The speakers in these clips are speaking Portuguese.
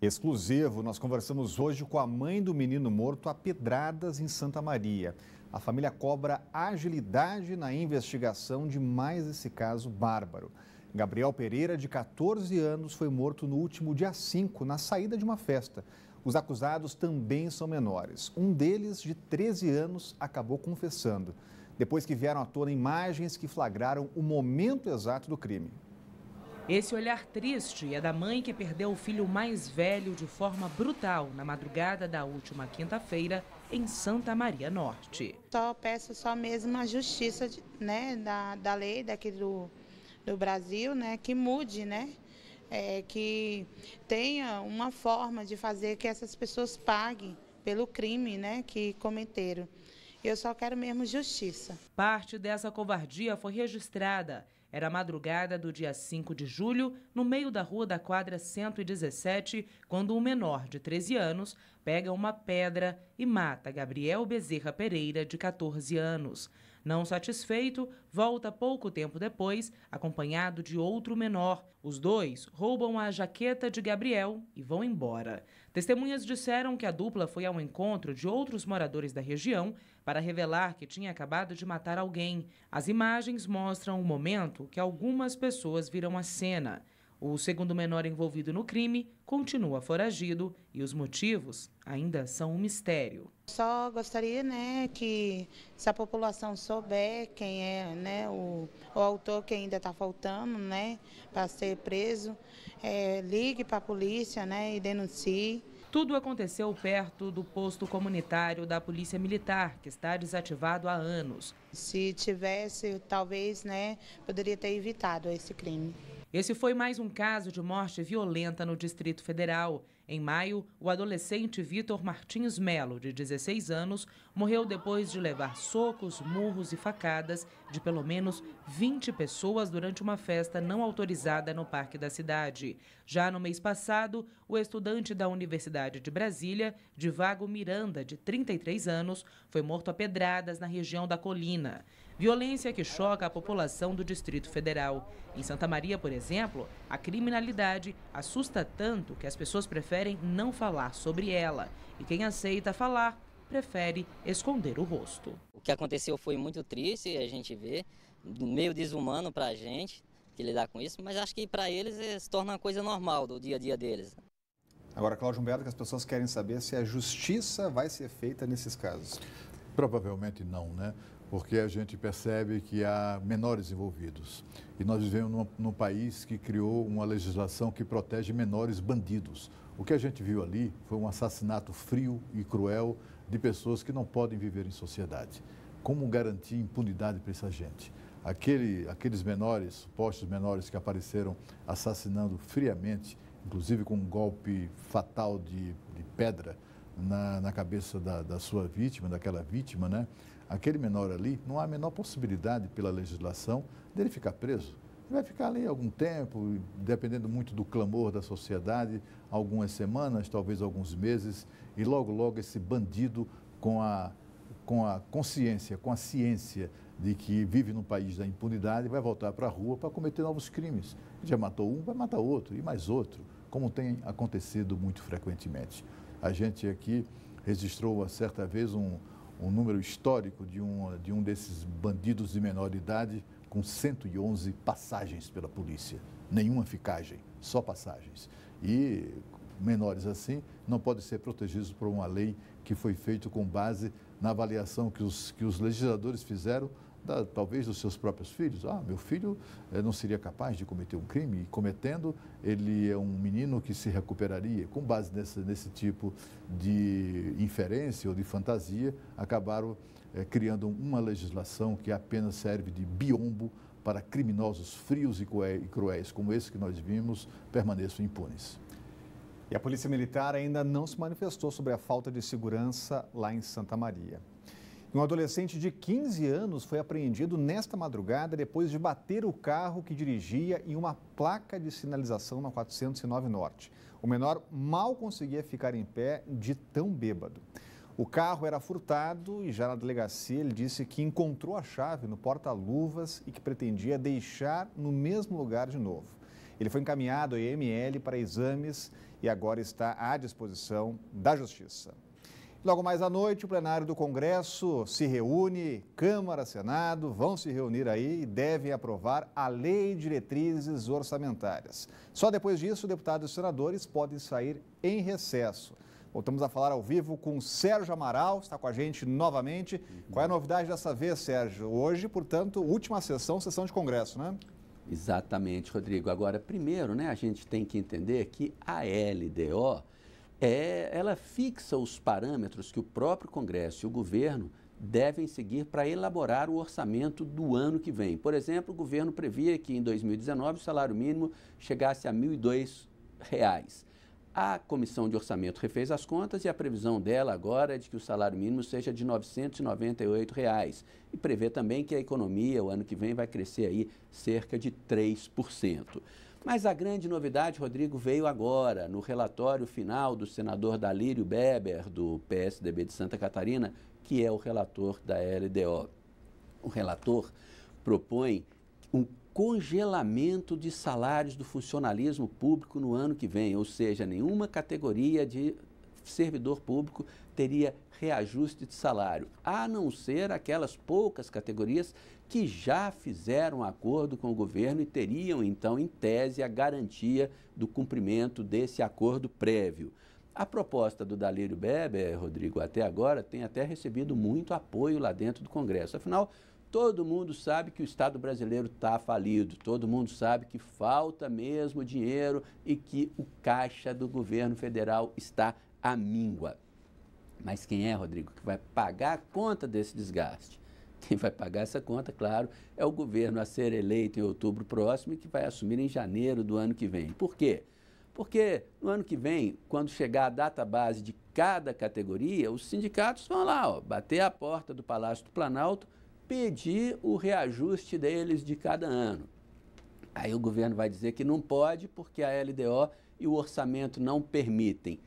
Exclusivo, nós conversamos hoje com a mãe do menino morto a pedradas em Santa Maria. A família cobra agilidade na investigação de mais esse caso bárbaro. Gabriel Pereira, de 14 anos, foi morto no último dia 5, na saída de uma festa. Os acusados também são menores. Um deles, de 13 anos, acabou confessando, depois que vieram à tona imagens que flagraram o momento exato do crime. Esse olhar triste é da mãe que perdeu o filho mais velho de forma brutal na madrugada da última quinta-feira em Santa Maria Norte. Só peço só mesmo a justiça né, da, da lei daqui do, do Brasil, né, que mude, né, é, que tenha uma forma de fazer que essas pessoas paguem pelo crime né, que cometeram. Eu só quero mesmo justiça. Parte dessa covardia foi registrada era madrugada do dia 5 de julho, no meio da rua da quadra 117, quando um menor de 13 anos pega uma pedra e mata Gabriel Bezerra Pereira, de 14 anos. Não satisfeito, volta pouco tempo depois, acompanhado de outro menor. Os dois roubam a jaqueta de Gabriel e vão embora. Testemunhas disseram que a dupla foi ao encontro de outros moradores da região para revelar que tinha acabado de matar alguém. As imagens mostram o momento que algumas pessoas viram a cena. O segundo menor envolvido no crime continua foragido e os motivos ainda são um mistério. Só gostaria né, que se a população souber quem é né, o, o autor que ainda está faltando né, para ser preso, é, ligue para a polícia né, e denuncie. Tudo aconteceu perto do posto comunitário da Polícia Militar, que está desativado há anos. Se tivesse, talvez, né, poderia ter evitado esse crime. Esse foi mais um caso de morte violenta no Distrito Federal. Em maio, o adolescente Vitor Martins Melo, de 16 anos, morreu depois de levar socos, murros e facadas de pelo menos 20 pessoas durante uma festa não autorizada no parque da cidade. Já no mês passado, o estudante da Universidade de Brasília, Divago Miranda, de 33 anos, foi morto a pedradas na região da Colina. Violência que choca a população do Distrito Federal. Em Santa Maria, por exemplo, a criminalidade assusta tanto que as pessoas preferem não falar sobre ela. E quem aceita falar prefere esconder o rosto. O que aconteceu foi muito triste, a gente vê, meio desumano para a gente que lidar com isso, mas acho que para eles eh, se torna uma coisa normal do dia a dia deles. Agora, Cláudio Humberto, que as pessoas querem saber se a justiça vai ser feita nesses casos. Provavelmente não, né? porque a gente percebe que há menores envolvidos. E nós vivemos num, num, país que criou uma legislação que protege menores bandidos. O que a gente viu ali foi um assassinato frio e cruel de pessoas que não podem viver em sociedade. Como garantir impunidade para essa gente? Aquele, aqueles menores, supostos menores que apareceram assassinando friamente, inclusive com um golpe fatal de, de pedra na, na cabeça da, da sua vítima, daquela vítima, né? aquele menor ali, não há a menor possibilidade pela legislação dele ficar preso. Ele vai ficar ali algum tempo, dependendo muito do clamor da sociedade, algumas semanas, talvez alguns meses, e logo, logo esse bandido com a, com a consciência, com a ciência de que vive no país da impunidade, vai voltar para a rua para cometer novos crimes. Já matou um, vai matar outro e mais outro, como tem acontecido muito frequentemente. A gente aqui registrou certa vez um, um número histórico de um, de um desses bandidos de menor idade com 111 passagens pela polícia. Nenhuma ficagem, só passagens. E menores assim não podem ser protegidos por uma lei que foi feita com base na avaliação que os, que os legisladores fizeram da, talvez dos seus próprios filhos. Ah, meu filho eh, não seria capaz de cometer um crime, e cometendo, ele é um menino que se recuperaria. Com base nesse, nesse tipo de inferência ou de fantasia, acabaram eh, criando uma legislação que apenas serve de biombo para criminosos frios e cruéis como esse que nós vimos permaneçam impunes. E a Polícia Militar ainda não se manifestou sobre a falta de segurança lá em Santa Maria. Um adolescente de 15 anos foi apreendido nesta madrugada depois de bater o carro que dirigia em uma placa de sinalização na 409 Norte. O menor mal conseguia ficar em pé de tão bêbado. O carro era furtado e já na delegacia ele disse que encontrou a chave no porta-luvas e que pretendia deixar no mesmo lugar de novo. Ele foi encaminhado ao IML para exames e agora está à disposição da Justiça. Logo mais à noite, o plenário do Congresso se reúne, Câmara, Senado vão se reunir aí e devem aprovar a Lei de Diretrizes Orçamentárias. Só depois disso, deputados e senadores podem sair em recesso. Voltamos a falar ao vivo com Sérgio Amaral, está com a gente novamente. Uhum. Qual é a novidade dessa vez, Sérgio? Hoje, portanto, última sessão, sessão de Congresso, né? Exatamente, Rodrigo. Agora, primeiro, né, a gente tem que entender que a LDO é, ela fixa os parâmetros que o próprio Congresso e o governo devem seguir para elaborar o orçamento do ano que vem. Por exemplo, o governo previa que em 2019 o salário mínimo chegasse a R$ 1.002. A Comissão de Orçamento refez as contas e a previsão dela agora é de que o salário mínimo seja de R$ 998. Reais, e prevê também que a economia o ano que vem vai crescer aí cerca de 3%. Mas a grande novidade, Rodrigo, veio agora, no relatório final do senador Dalírio Beber, do PSDB de Santa Catarina, que é o relator da LDO. O relator propõe um congelamento de salários do funcionalismo público no ano que vem, ou seja, nenhuma categoria de servidor público teria reajuste de salário, a não ser aquelas poucas categorias que já fizeram acordo com o governo e teriam, então, em tese, a garantia do cumprimento desse acordo prévio. A proposta do Dalírio Beber, Rodrigo, até agora, tem até recebido muito apoio lá dentro do Congresso. Afinal, Todo mundo sabe que o Estado brasileiro está falido, todo mundo sabe que falta mesmo dinheiro e que o caixa do governo federal está à míngua. Mas quem é, Rodrigo, que vai pagar a conta desse desgaste? Quem vai pagar essa conta, claro, é o governo a ser eleito em outubro próximo e que vai assumir em janeiro do ano que vem. Por quê? Porque no ano que vem, quando chegar a data base de cada categoria, os sindicatos vão lá ó, bater a porta do Palácio do Planalto pedir o reajuste deles de cada ano. Aí o governo vai dizer que não pode porque a LDO e o orçamento não permitem.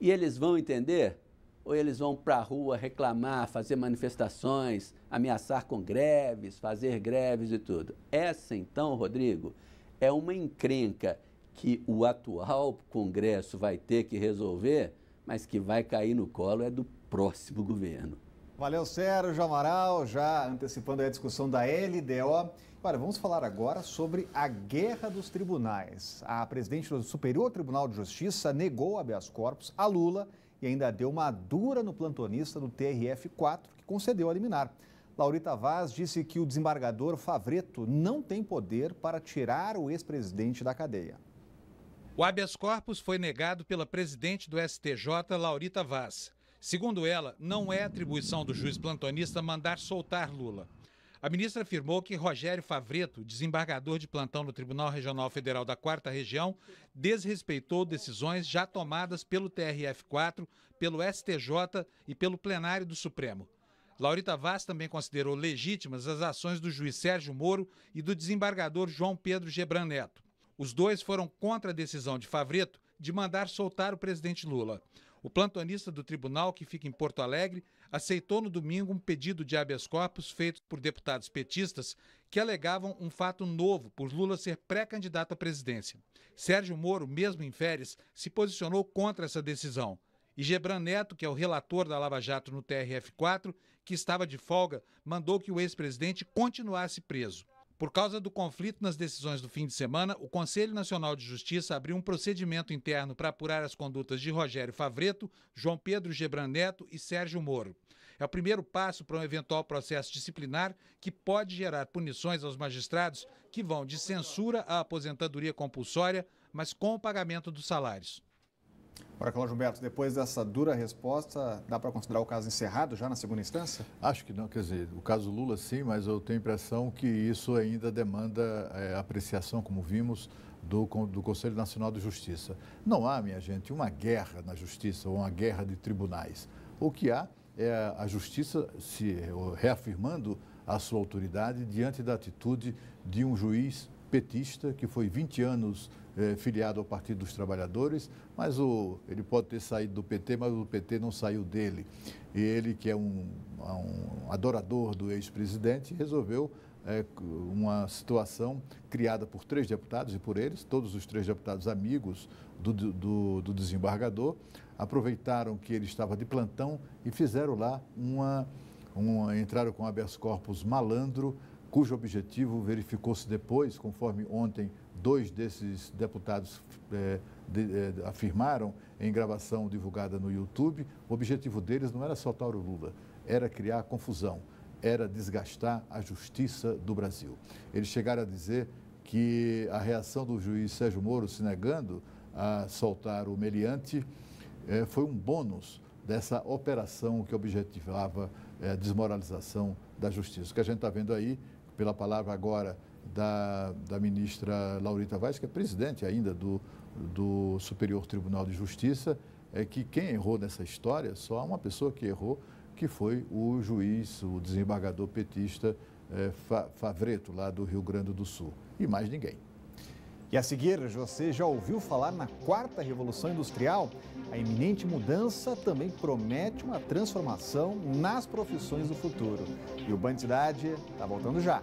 E eles vão entender? Ou eles vão para a rua reclamar, fazer manifestações, ameaçar com greves, fazer greves e tudo? Essa, então, Rodrigo, é uma encrenca que o atual Congresso vai ter que resolver, mas que vai cair no colo é do próximo governo. Valeu, Sérgio Amaral, já antecipando a discussão da LDO. Olha, vamos falar agora sobre a guerra dos tribunais. A presidente do Superior Tribunal de Justiça negou habeas corpus a Lula e ainda deu uma dura no plantonista do TRF4, que concedeu a liminar. Laurita Vaz disse que o desembargador Favreto não tem poder para tirar o ex-presidente da cadeia. O habeas corpus foi negado pela presidente do STJ, Laurita Vaz. Segundo ela, não é atribuição do juiz plantonista mandar soltar Lula. A ministra afirmou que Rogério Favreto, desembargador de plantão no Tribunal Regional Federal da Quarta Região, desrespeitou decisões já tomadas pelo TRF4, pelo STJ e pelo plenário do Supremo. Laurita Vaz também considerou legítimas as ações do juiz Sérgio Moro e do desembargador João Pedro Gebran Neto. Os dois foram contra a decisão de Favreto de mandar soltar o presidente Lula. O plantonista do tribunal, que fica em Porto Alegre, aceitou no domingo um pedido de habeas corpus feito por deputados petistas que alegavam um fato novo por Lula ser pré-candidato à presidência. Sérgio Moro, mesmo em férias, se posicionou contra essa decisão. E Gebran Neto, que é o relator da Lava Jato no TRF4, que estava de folga, mandou que o ex-presidente continuasse preso. Por causa do conflito nas decisões do fim de semana, o Conselho Nacional de Justiça abriu um procedimento interno para apurar as condutas de Rogério Favreto, João Pedro Gebran Neto e Sérgio Moro. É o primeiro passo para um eventual processo disciplinar que pode gerar punições aos magistrados que vão de censura à aposentadoria compulsória, mas com o pagamento dos salários. Ora, Cláudio Gilberto, depois dessa dura resposta, dá para considerar o caso encerrado já na segunda instância? Acho que não, quer dizer, o caso Lula sim, mas eu tenho a impressão que isso ainda demanda é, apreciação, como vimos, do, do Conselho Nacional de Justiça. Não há, minha gente, uma guerra na justiça ou uma guerra de tribunais. O que há é a justiça se reafirmando a sua autoridade diante da atitude de um juiz petista que foi 20 anos é, filiado ao Partido dos Trabalhadores, mas o, ele pode ter saído do PT, mas o PT não saiu dele. E ele, que é um, é um adorador do ex-presidente, resolveu é, uma situação criada por três deputados e por eles, todos os três deputados amigos do, do, do desembargador, aproveitaram que ele estava de plantão e fizeram lá uma, entraram com habeas corpus malandro, cujo objetivo verificou-se depois, conforme ontem dois desses deputados é, de, é, afirmaram em gravação divulgada no YouTube, o objetivo deles não era soltar o Lula, era criar confusão, era desgastar a justiça do Brasil. Eles chegaram a dizer que a reação do juiz Sérgio Moro se negando a soltar o meliante é, foi um bônus dessa operação que objetivava a é, desmoralização da justiça. O que a gente está vendo aí, pela palavra agora da, da ministra Laurita Vaz, que é presidente ainda do, do Superior Tribunal de Justiça, é que quem errou nessa história, só há uma pessoa que errou, que foi o juiz, o desembargador petista é, Favreto, lá do Rio Grande do Sul. E mais ninguém. E a seguir, você já ouviu falar na quarta revolução industrial? A iminente mudança também promete uma transformação nas profissões do futuro. E o Bandidade está voltando já.